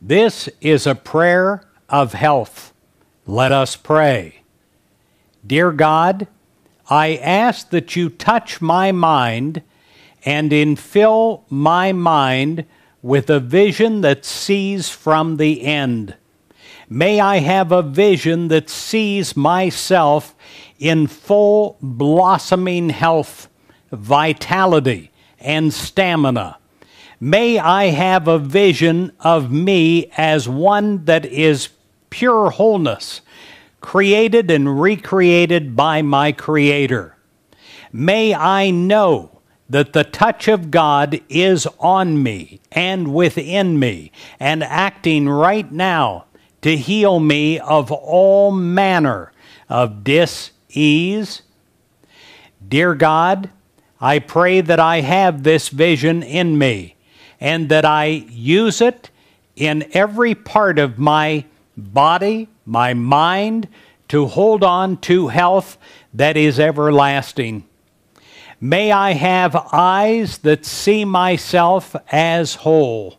This is a prayer of health. Let us pray. Dear God, I ask that you touch my mind and infill my mind with a vision that sees from the end. May I have a vision that sees myself in full blossoming health, vitality, and stamina. May I have a vision of me as one that is pure wholeness, created and recreated by my Creator. May I know that the touch of God is on me and within me and acting right now to heal me of all manner of dis-ease. Dear God, I pray that I have this vision in me and that I use it in every part of my body, my mind, to hold on to health that is everlasting. May I have eyes that see myself as whole.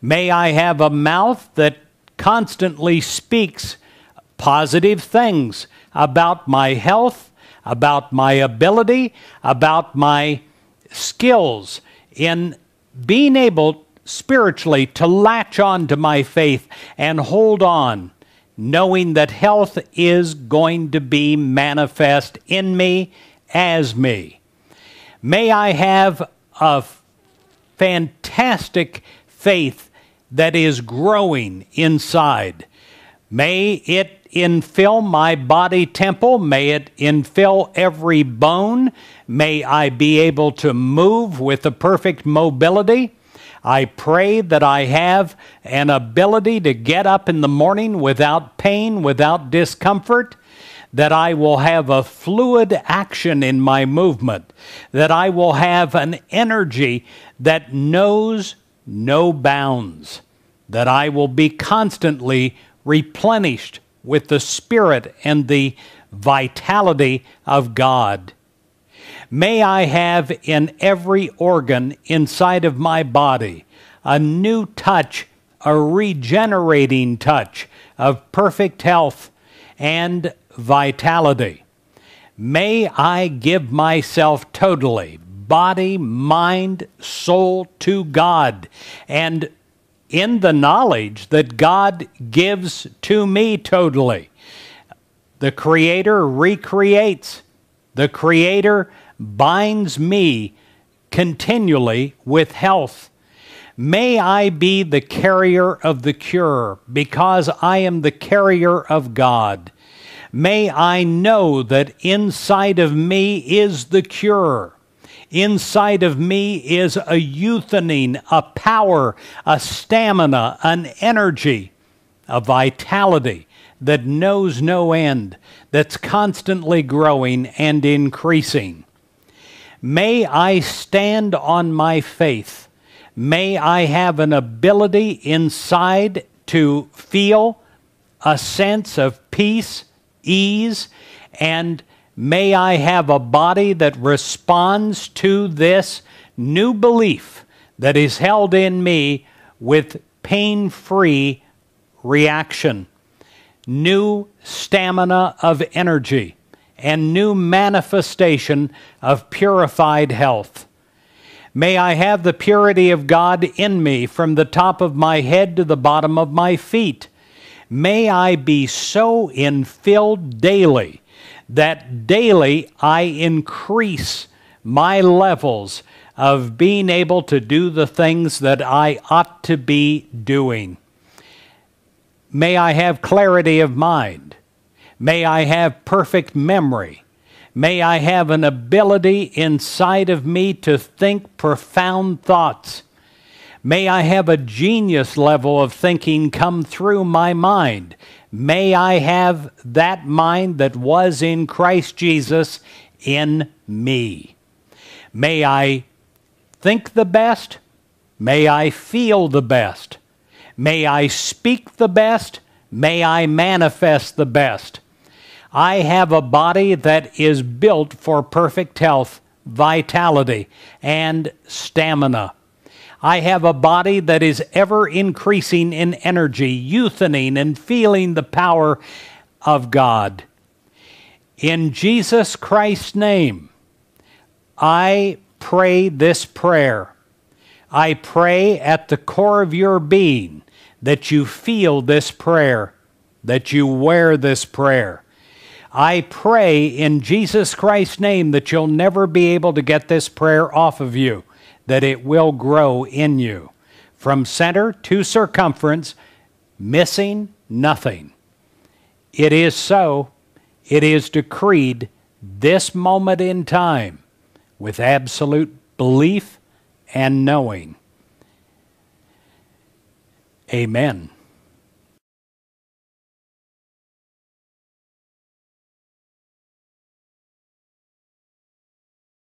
May I have a mouth that constantly speaks positive things about my health, about my ability, about my skills in being able spiritually to latch on to my faith and hold on, knowing that health is going to be manifest in me as me. May I have a fantastic faith that is growing inside. May it infill my body temple. May it infill every bone. May I be able to move with the perfect mobility. I pray that I have an ability to get up in the morning without pain, without discomfort, that I will have a fluid action in my movement, that I will have an energy that knows no bounds, that I will be constantly replenished with the Spirit and the vitality of God. May I have in every organ inside of my body a new touch, a regenerating touch of perfect health and vitality. May I give myself totally, body, mind, soul, to God and in the knowledge that God gives to me totally. The Creator recreates, the Creator binds me continually with health. May I be the carrier of the cure because I am the carrier of God. May I know that inside of me is the cure. Inside of me is a euthanine, a power, a stamina, an energy, a vitality that knows no end, that's constantly growing and increasing. May I stand on my faith. May I have an ability inside to feel a sense of peace, ease, and May I have a body that responds to this new belief that is held in me with pain free reaction, new stamina of energy, and new manifestation of purified health. May I have the purity of God in me from the top of my head to the bottom of my feet. May I be so infilled daily that daily I increase my levels of being able to do the things that I ought to be doing. May I have clarity of mind. May I have perfect memory. May I have an ability inside of me to think profound thoughts. May I have a genius level of thinking come through my mind. May I have that mind that was in Christ Jesus in me. May I think the best. May I feel the best. May I speak the best. May I manifest the best. I have a body that is built for perfect health, vitality, and stamina. I have a body that is ever increasing in energy, youthening and feeling the power of God. In Jesus Christ's name, I pray this prayer. I pray at the core of your being that you feel this prayer, that you wear this prayer. I pray in Jesus Christ's name that you'll never be able to get this prayer off of you that it will grow in you from center to circumference, missing nothing. It is so. It is decreed this moment in time with absolute belief and knowing. Amen.